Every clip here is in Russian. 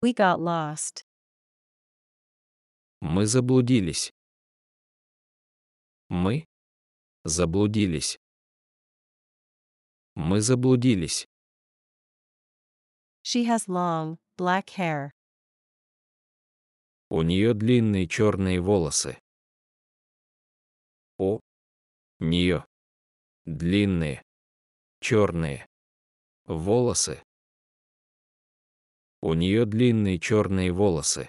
We got lost. Мы заблудились. Мы заблудились. Мы заблудились. She has long, black hair. У нее длинные черные волосы. У нее длинные черные волосы. У нее длинные черные волосы.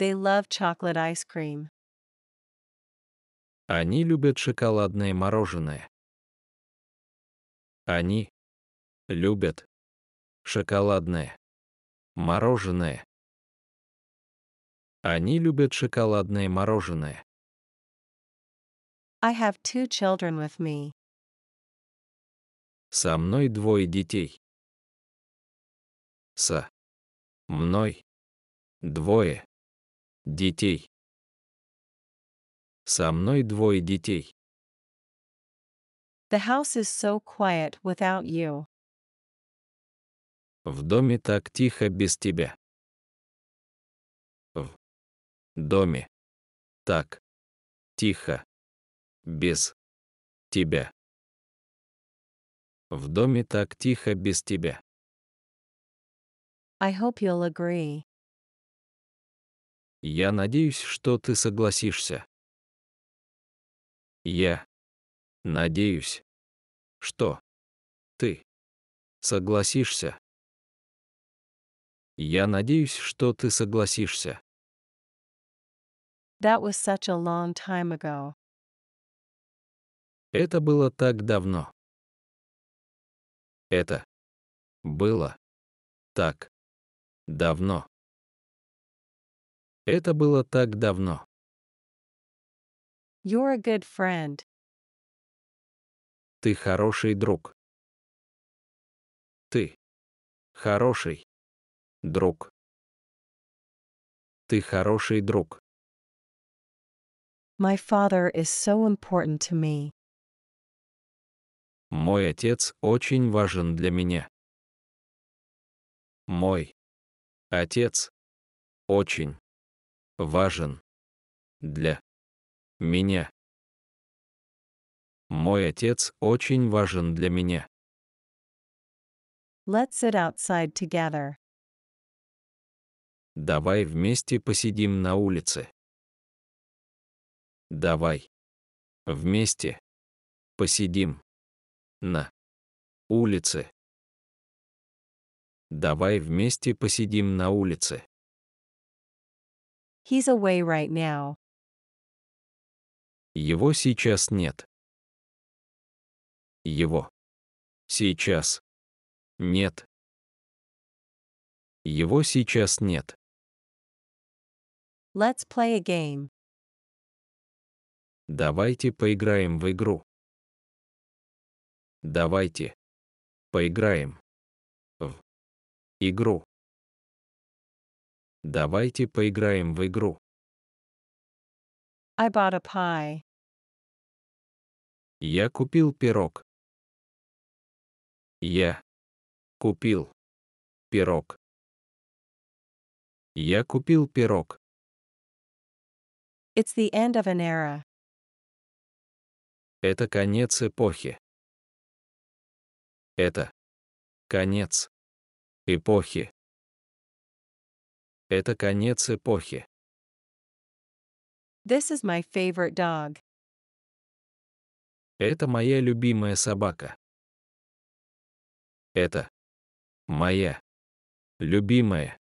They love chocolate ice cream. Они любят шоколадное мороженое. Они любят шоколадное мороженое. Они любят шоколадное мороженое. I have two children with me. Со мной двое детей со мной двое детей. Со мной двое детей. The house is so quiet without you. В доме так тихо без тебя. В доме так тихо без тебя. В доме так тихо без тебя. I hope you'll agree. Я надеюсь, что ты согласишься. Я надеюсь, что ты согласишься. Я надеюсь, что ты согласишься. That was such a long time ago. Это было так давно. Это было так Давно. Это было так давно. You're a good friend. Ты хороший друг. Ты хороший друг. Ты хороший друг. My father is so important to me. Мой отец очень важен для меня. Мой Отец очень важен для меня. Мой отец очень важен для меня. Let's sit outside together. Давай вместе посидим на улице. Давай вместе посидим на улице. Давай вместе посидим на улице. He's away right now. Его сейчас нет. Его. Сейчас. Нет. Его сейчас нет. Let's play a game. Давайте поиграем в игру. Давайте. Поиграем игру. Давайте поиграем в игру. I bought a pie. Я купил пирог. Я купил пирог. Я купил пирог. It's the end of an era. Это конец эпохи. Это конец эпохи. Это конец эпохи. This is my favorite dog. Это моя любимая собака. Это моя любимая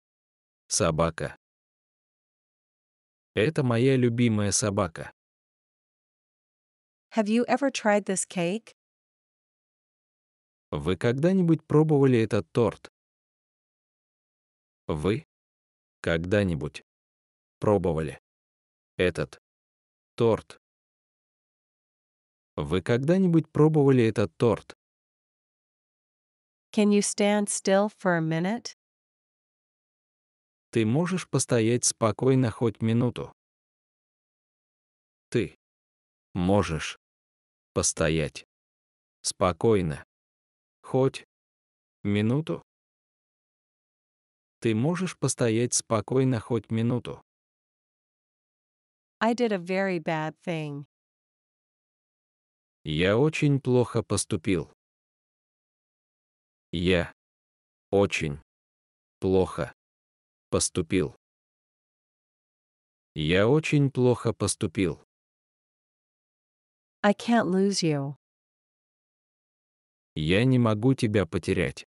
собака. Это моя любимая собака. Have you ever tried this cake? Вы когда-нибудь пробовали этот торт? Вы когда-нибудь пробовали этот торт? Вы когда-нибудь пробовали этот торт? Can you stand still for a minute? Ты можешь постоять спокойно хоть минуту. Ты можешь постоять спокойно хоть минуту. Ты можешь постоять спокойно хоть минуту. I did a very bad thing. Я очень плохо поступил. Я очень плохо поступил. Я очень плохо поступил. I can't lose you. Я не могу тебя потерять.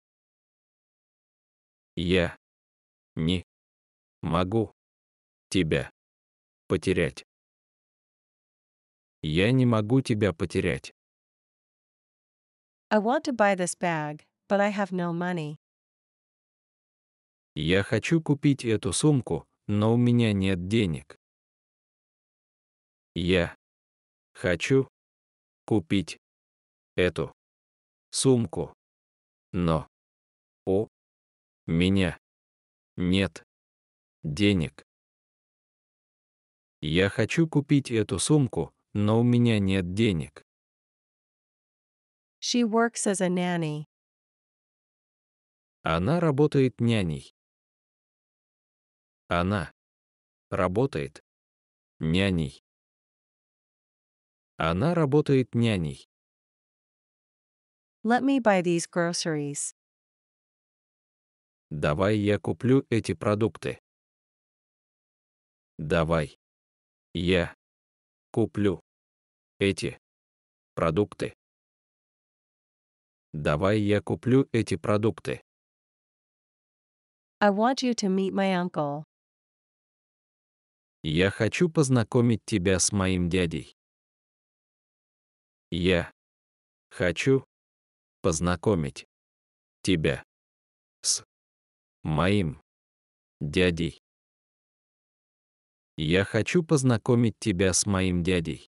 Я не могу тебя потерять. Я не могу тебя потерять. I want to buy this bag, but I have no money. Я хочу купить эту сумку, но у меня нет денег. Я хочу купить эту сумку, но у меня нет. Денег. Я хочу купить эту сумку, но у меня нет денег. She works as a nanny. Она работает няней. Она работает няней. Она работает няней. Let me buy these groceries. Давай я куплю эти продукты. Давай. Я куплю эти продукты. Давай я куплю эти продукты. I want you to meet my uncle. Я хочу познакомить тебя с моим дядей. Я хочу познакомить тебя моим дядей. Я хочу познакомить тебя с моим дядей.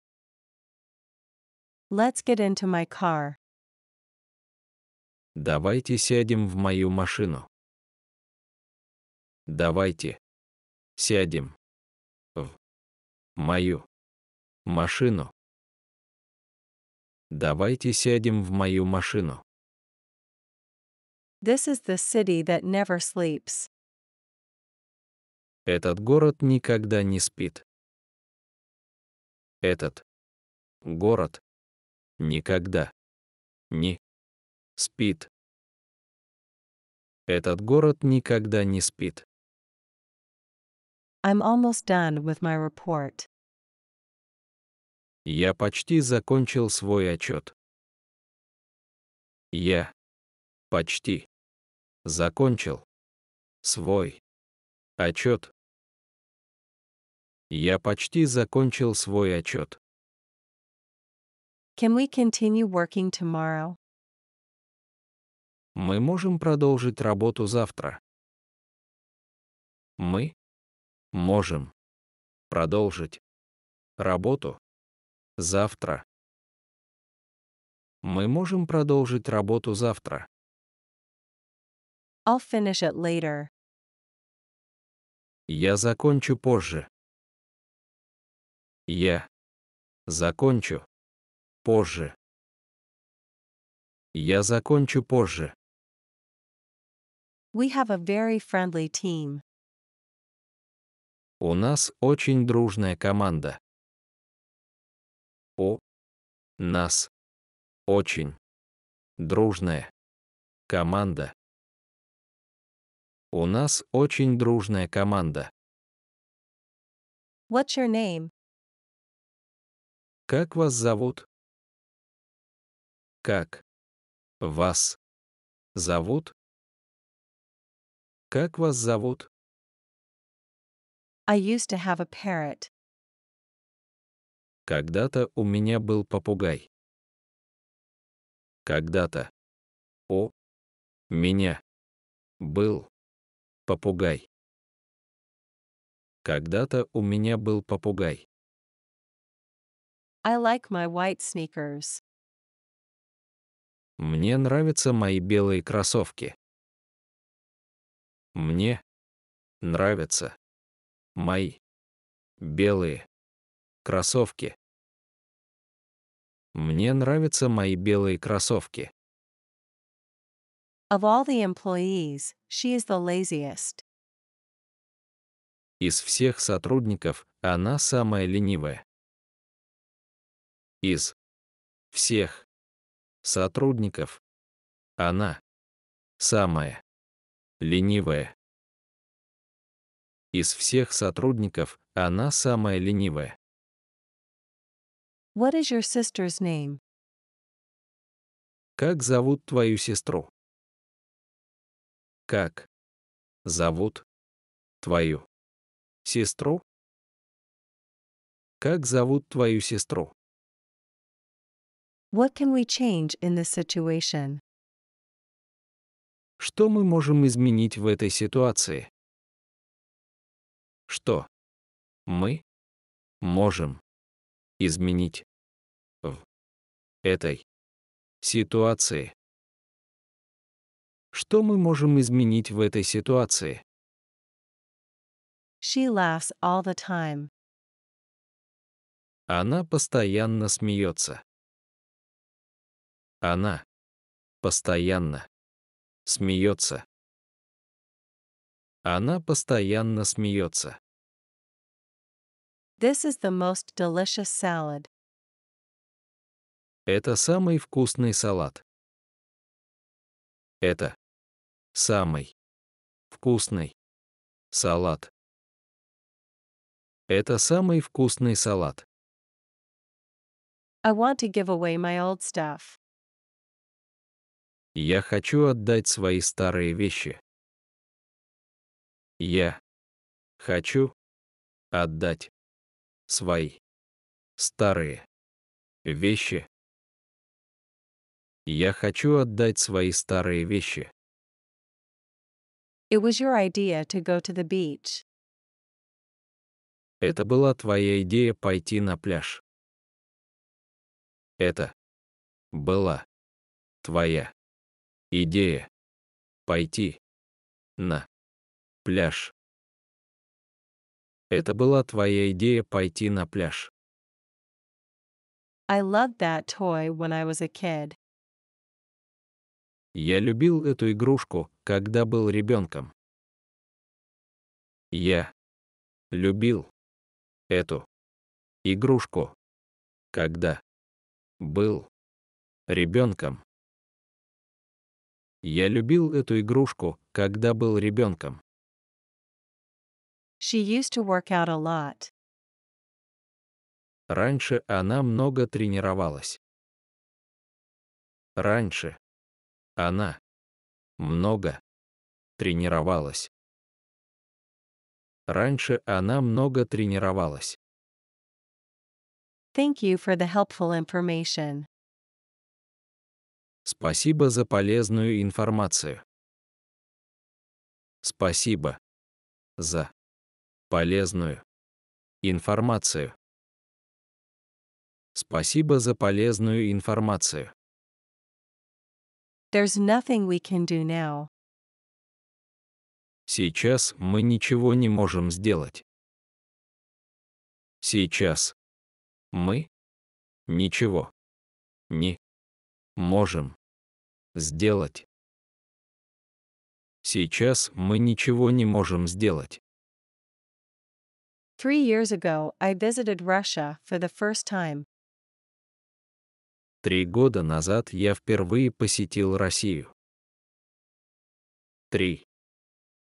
Let's get into my car. Давайте сядем в мою машину. Давайте сядем в мою машину. Давайте сядем в мою машину. This is the city that never sleeps. Этот город никогда не спит. Этот город никогда не спит. Этот город никогда не спит. I'm almost done with my report. Я почти закончил свой отчет. Я Почти. Закончил. Свой. Отчет. Я почти закончил свой отчет. Can we continue working tomorrow? Мы можем продолжить работу завтра. Мы можем продолжить работу завтра. Мы можем продолжить работу завтра. I'll finish it later. Я закончу позже. Я закончу позже. Я закончу позже. We have a very friendly team. У нас очень дружная команда. У нас очень дружная команда. У нас очень дружная команда. What's your name? Как вас зовут? Как вас зовут? Как вас зовут? I used to have a parrot. Когда-то у меня был попугай. Когда-то. О. Меня. Был. Попугай. Когда-то у меня был попугай. I like my white sneakers. Мне нравятся мои белые кроссовки. Мне нравятся мои белые кроссовки. Мне нравятся мои белые кроссовки. Of all the employees, she is the laziest. Из всех сотрудников она самая ленивая. Из всех сотрудников она самая ленивая. Из всех сотрудников она самая ленивая. What is your sister's name? Как зовут твою сестру? Как зовут твою сестру? Как зовут твою сестру? What can we change in this situation? Что мы можем изменить в этой ситуации? Что мы можем изменить в этой ситуации? Что мы можем изменить в этой ситуации? She laughs all the time. Она постоянно смеется. Она постоянно смеется. Она постоянно смеется. This is the most delicious salad. Это самый вкусный салат. Это Самый вкусный салат. Это самый вкусный салат. I want to give away my old stuff. Я хочу отдать свои старые вещи. Я хочу отдать свои старые вещи. Я хочу отдать свои старые вещи. It was your idea to go to the beach. Это была твоя идея пойти на пляж. Это была твоя идея пойти на пляж. Это была твоя идея пойти на пляж. I loved that toy when I was a kid. Я любил эту игрушку, когда был ребенком. Я любил эту игрушку, когда был ребенком. Я любил эту игрушку, когда был ребенком. She used to work out a lot. Раньше она много тренировалась. Раньше она много тренировалась. Раньше она много тренировалась. Thank you for the helpful information. Спасибо за полезную информацию. Спасибо за полезную информацию. Спасибо за полезную информацию. There's nothing we can do now. Сейчас мы ничего не можем сделать. Сейчас мы ничего не можем сделать. Сейчас мы ничего не можем сделать. Three years ago, I visited Russia for the first time. Три года назад я впервые посетил Россию. Три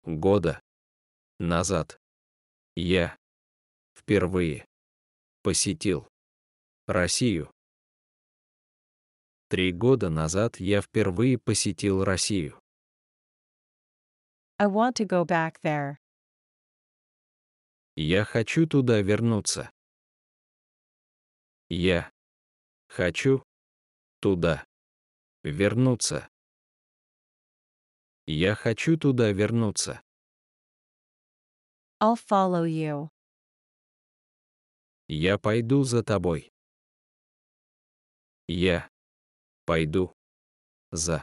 года назад я впервые посетил Россию. Три года назад я впервые посетил Россию. I want to go back there. Я хочу туда вернуться. Я хочу туда. Вернуться. Я хочу туда вернуться. I'll follow you. Я пойду за тобой. Я пойду за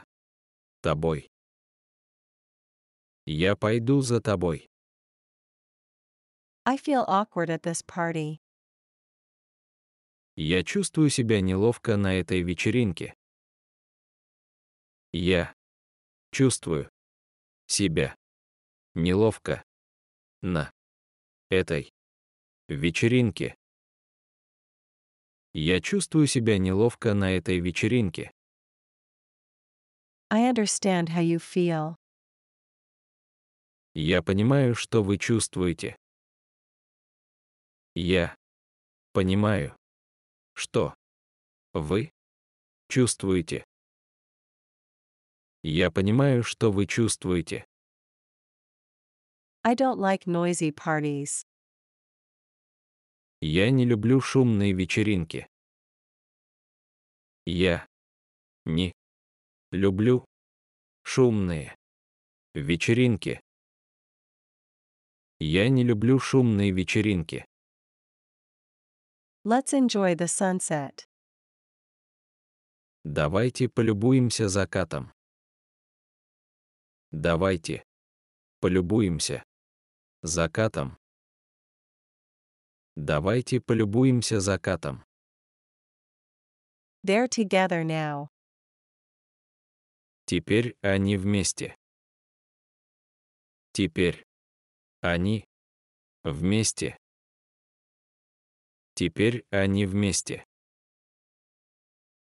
тобой. Я пойду за тобой. I feel awkward at this party. Я чувствую себя неловко на этой вечеринке. Я чувствую себя неловко на этой вечеринке. Я чувствую себя неловко на этой вечеринке. I understand how you feel. Я понимаю, что вы чувствуете. Я понимаю, что вы чувствуете. Я понимаю, что вы чувствуете. I don't like noisy parties. Я не люблю шумные вечеринки. Я не люблю шумные вечеринки. Я не люблю шумные вечеринки. Let's enjoy the sunset. Давайте полюбуемся закатом. Давайте полюбуемся закатом. Давайте полюбуемся закатом. They're together now. Теперь они вместе. Теперь они вместе. Теперь они вместе.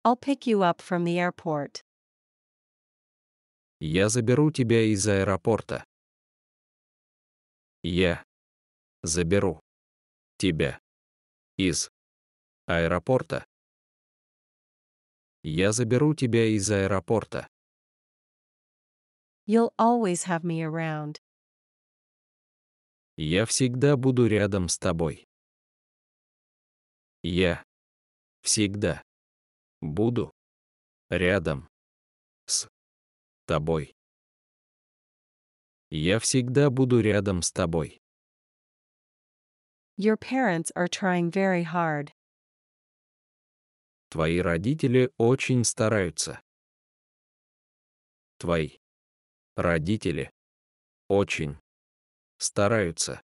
I'll pick you up from the airport. Я заберу тебя из аэропорта. Я заберу тебя из аэропорта. Я заберу тебя из аэропорта. You'll always have me around. Я всегда буду рядом с тобой. Я всегда буду рядом с тобой. Я всегда буду рядом с тобой. Your parents are trying very hard. Твои родители очень стараются. Твои родители очень стараются.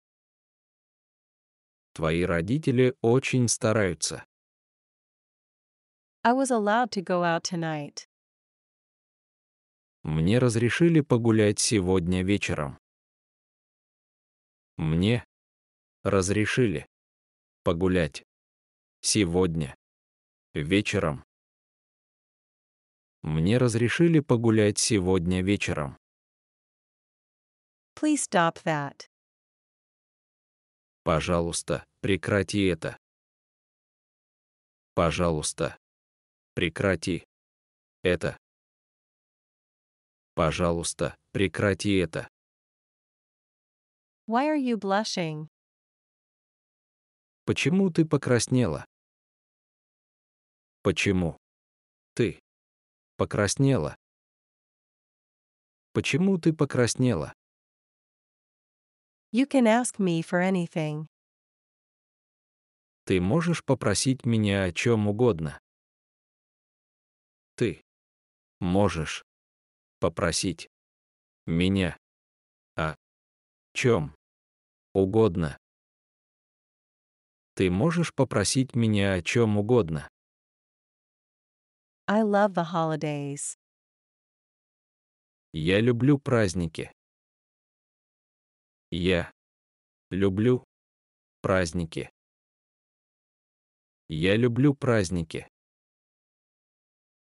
Твои родители очень стараются. I was allowed to go out tonight. Мне разрешили погулять сегодня вечером. Мне разрешили погулять сегодня вечером. Мне разрешили погулять сегодня вечером. Please stop that. Пожалуйста, прекрати это. Пожалуйста, прекрати это. Пожалуйста, прекрати это. Why are you blushing? Почему ты покраснела? Почему? Ты. Покраснела. Почему ты покраснела? You can ask me for anything. Ты можешь попросить меня о чем угодно. Ты можешь попросить меня о чем угодно. Ты можешь попросить меня о чем угодно. I love the holidays. Я люблю праздники. Я люблю праздники. Я люблю праздники.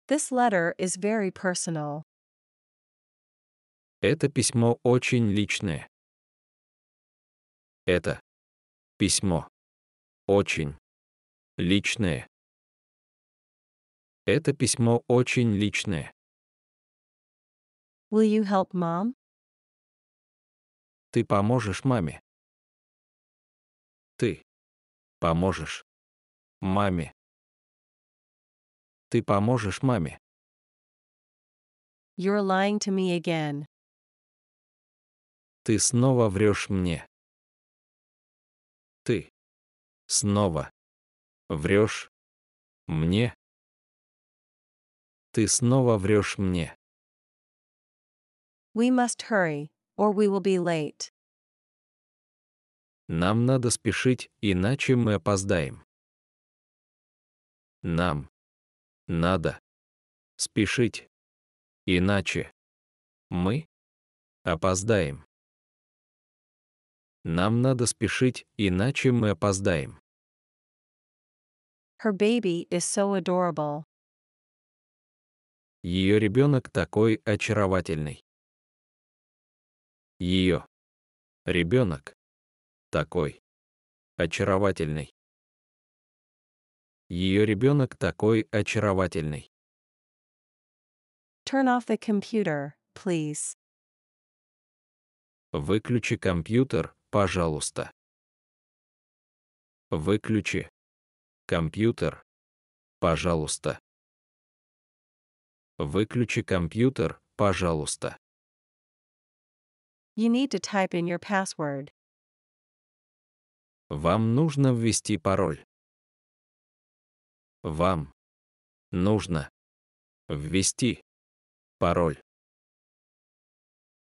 This letter is very personal. Это письмо очень личное. Это письмо очень личное. Это письмо очень личное. Will you help mom? Ты поможешь маме? Ты поможешь маме. Ты поможешь маме. You're lying to me again. Ты снова врешь мне. Ты снова врешь мне. Ты снова врешь мне. We must hurry or we will be late. Нам надо спешить, иначе мы опоздаем. Нам надо спешить, иначе мы опоздаем. Нам надо спешить, иначе мы опоздаем. Her baby is so adorable. Ее ребенок такой очаровательный ее. Ребенок. Такой. Очаровательный. Ее ребенок такой очаровательный. Turn off the computer, please. Выключи компьютер, пожалуйста. Выключи компьютер, пожалуйста. Выключи компьютер, пожалуйста. You need to type in your password. Вам нужно ввести пароль. Вам нужно ввести пароль.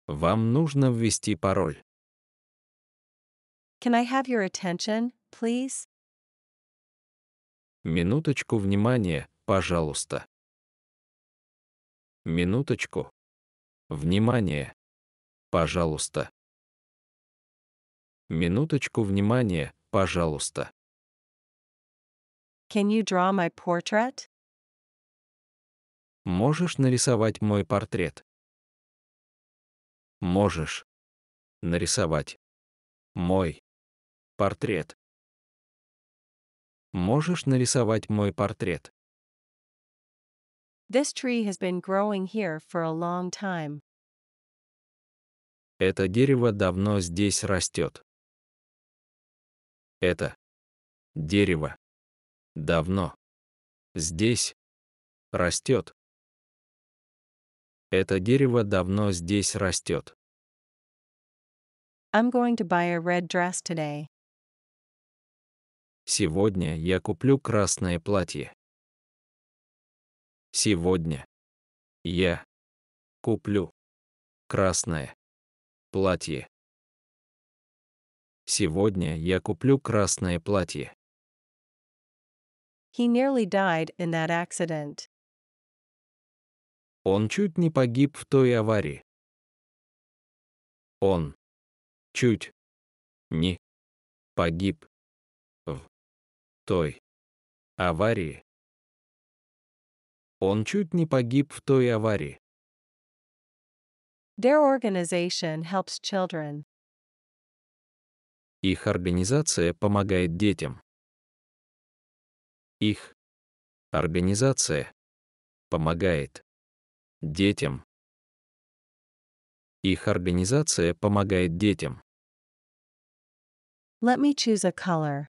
Вам нужно ввести пароль. Can I have your attention, please? Минуточку внимания, пожалуйста. Минуточку. Внимание пожалуйста. Минуточку внимания, пожалуйста. Can you draw my portrait? Можешь нарисовать мой портрет? Можешь нарисовать мой портрет. Можешь нарисовать мой портрет? This tree has been growing here for a long time. Это дерево давно здесь растет. Это дерево давно здесь растет. Это дерево давно здесь растет. I'm going to buy a red dress today. Сегодня я куплю красное платье. Сегодня я куплю красное платье. Сегодня я куплю красное платье. He nearly died in that accident. Он чуть не погиб в той аварии. Он чуть не погиб в той аварии. Он чуть не погиб в той аварии. Their organization helps children. Их организация помогает детям. Их организация помогает детям. Их организация помогает детям. Let me choose a color.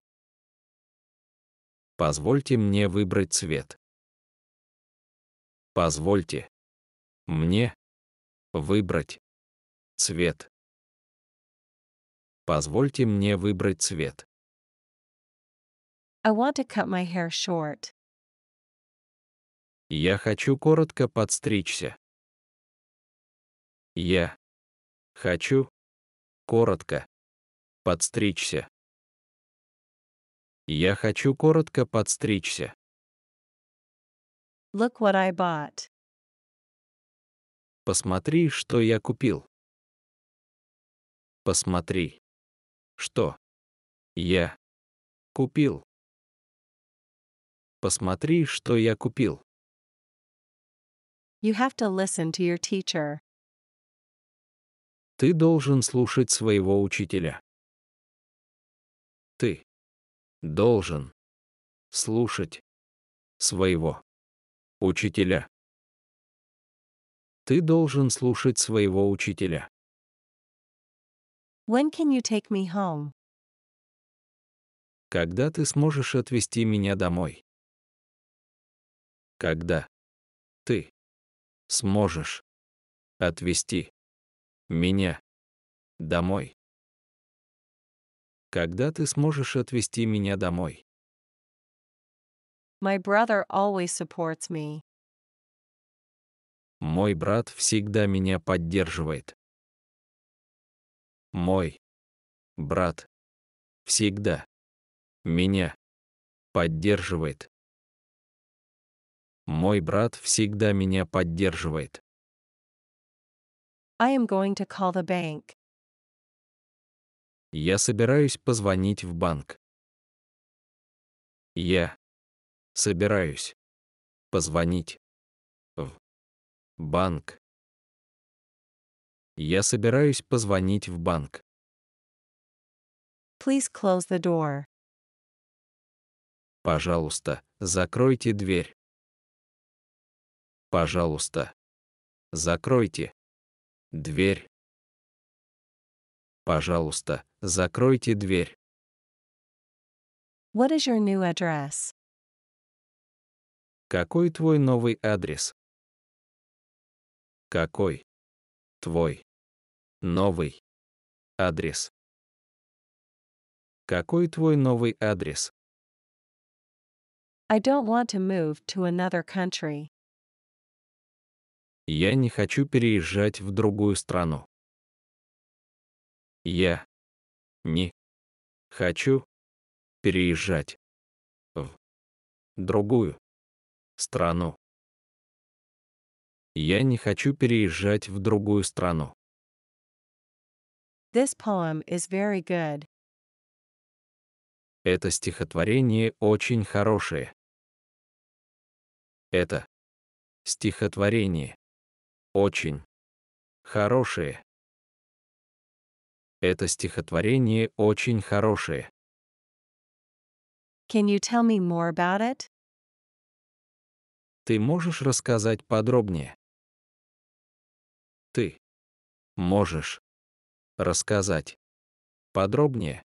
Позвольте мне выбрать цвет. Позвольте мне Выбрать. Цвет. Позвольте мне выбрать цвет. I want to cut my hair short. Я хочу коротко подстричься. Я хочу коротко подстричься. Я хочу коротко подстричься. Look what I bought. Посмотри, что я купил. Посмотри, что я купил. Посмотри, что я купил. You have to listen to your teacher. Ты должен слушать своего учителя. Ты должен слушать своего учителя. Ты должен слушать своего учителя. When can you take me home? Когда ты сможешь отвезти меня домой? Когда ты сможешь отвезти меня домой? Когда ты сможешь отвезти меня домой? My brother always supports me. Мой брат всегда меня поддерживает. Мой брат всегда меня поддерживает. Мой брат всегда меня поддерживает. I am going to call the bank. Я собираюсь позвонить в банк. Я собираюсь позвонить Банк. Я собираюсь позвонить в банк. Please close the door. Пожалуйста, закройте дверь. Пожалуйста, закройте дверь. Пожалуйста, закройте дверь. What is your new address? Какой твой новый адрес? Какой? Твой. Новый. Адрес. Какой твой новый адрес? I don't want to move to another country. Я не хочу переезжать в другую страну. Я не хочу переезжать в другую страну. Я не хочу переезжать в другую страну. This poem is very good. Это стихотворение очень хорошее. Это стихотворение очень хорошее. Это стихотворение очень хорошее. Can you tell me more about it? Ты можешь рассказать подробнее? Ты можешь рассказать подробнее?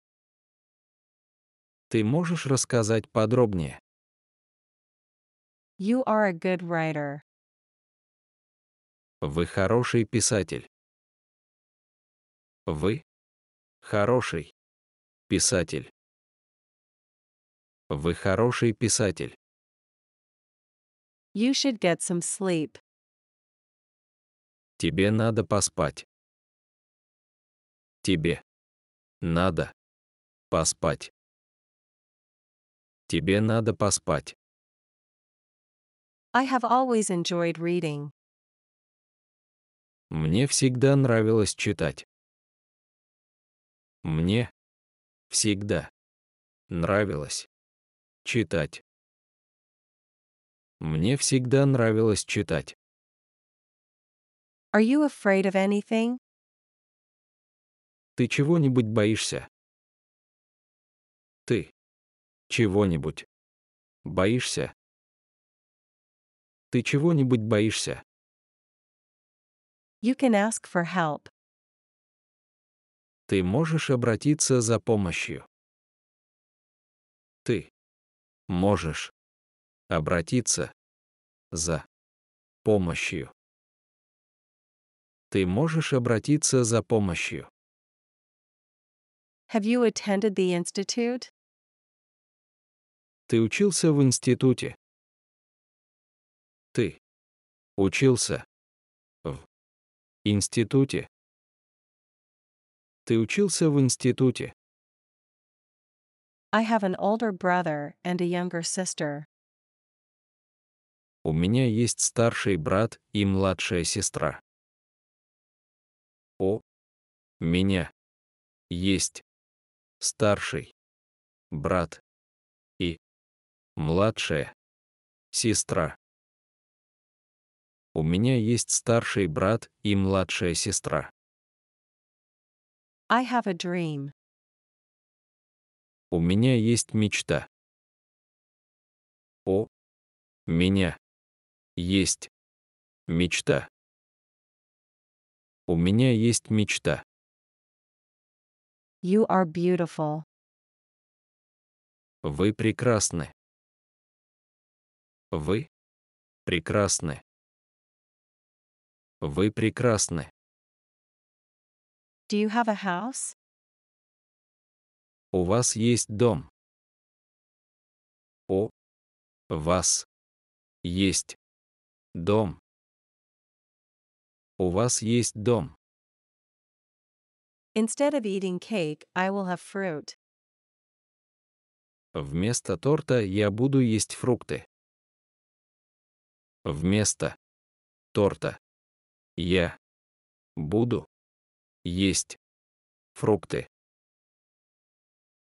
Ты можешь рассказать подробнее? You are a good writer. Вы хороший писатель. Вы хороший писатель. Вы хороший писатель. You should get some sleep. Тебе надо поспать. Тебе надо поспать. Тебе надо поспать. I have always enjoyed reading. Мне всегда нравилось читать. Мне всегда нравилось читать. Мне всегда нравилось читать. Are you afraid of anything? Ты чего-нибудь боишься? Ты чего-нибудь боишься? Ты чего-нибудь боишься? You can ask for help. Ты можешь обратиться за помощью. Ты можешь обратиться за помощью ты можешь обратиться за помощью. Have you attended the institute? Ты учился в институте. Ты учился в институте. Ты учился в институте. I have an older brother and a younger sister. У меня есть старший брат и младшая сестра. О. Меня. Есть. Старший. Брат. И. Младшая. Сестра. У меня есть старший брат и младшая сестра. I have a dream. У меня есть мечта. О. Меня. Есть. Мечта. У меня есть мечта. You are beautiful. Вы прекрасны. Вы прекрасны. Вы прекрасны. Do you have a house? У вас есть дом. У вас есть дом. У вас есть дом. Instead of eating cake, I will have fruit. Вместо торта я буду есть фрукты. Вместо торта я буду есть фрукты.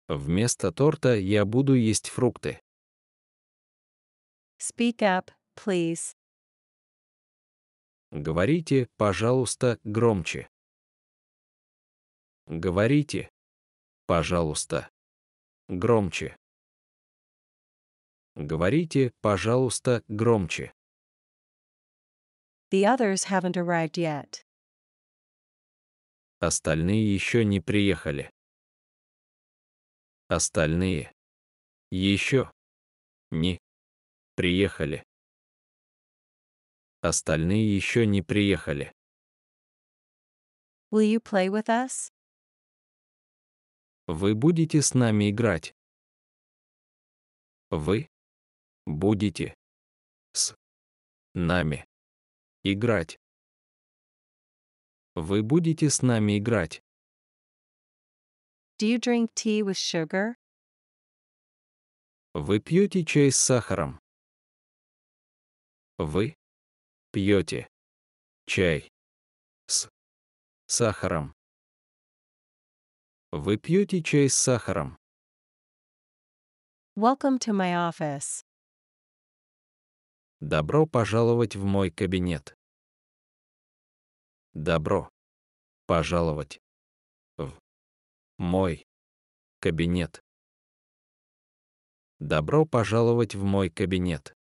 Вместо торта я буду есть фрукты. Speak up, please. Говорите, пожалуйста, громче. Говорите, пожалуйста, громче. Говорите, пожалуйста, громче. The others haven't arrived yet. Остальные еще не приехали. Остальные еще не приехали. Остальные еще не приехали. Will you play with us? Вы будете с нами играть. Вы будете с нами играть. Вы будете с нами играть. Do you drink tea with sugar? Вы пьете чай с сахаром. Вы пьете чай с сахаром. Вы пьете чай с сахаром. Welcome to my office. Добро пожаловать в мой кабинет. Добро пожаловать в мой кабинет. Добро пожаловать в мой кабинет.